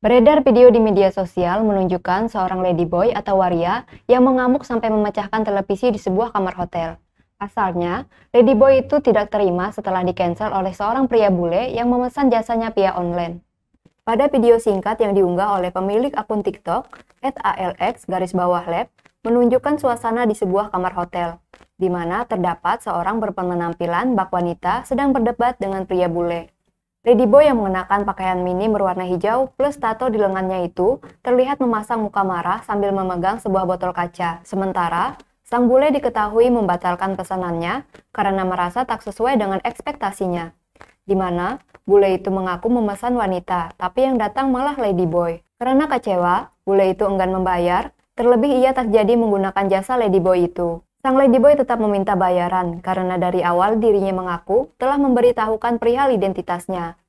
Beredar video di media sosial menunjukkan seorang ladyboy atau waria yang mengamuk sampai memecahkan televisi di sebuah kamar hotel. Pasalnya, ladyboy itu tidak terima setelah di-cancel oleh seorang pria bule yang memesan jasanya via online. Pada video singkat yang diunggah oleh pemilik akun TikTok, @alx garis bawah lab, menunjukkan suasana di sebuah kamar hotel, di mana terdapat seorang berpenampilan bak wanita sedang berdebat dengan pria bule. Ladyboy yang mengenakan pakaian mini berwarna hijau plus tato di lengannya itu terlihat memasang muka marah sambil memegang sebuah botol kaca. Sementara, sang bule diketahui membatalkan pesanannya karena merasa tak sesuai dengan ekspektasinya. Di mana, bule itu mengaku memesan wanita, tapi yang datang malah Ladyboy. Karena kecewa, bule itu enggan membayar, terlebih ia tak jadi menggunakan jasa Ladyboy itu. Sang ladyboy tetap meminta bayaran karena dari awal dirinya mengaku telah memberitahukan perihal identitasnya.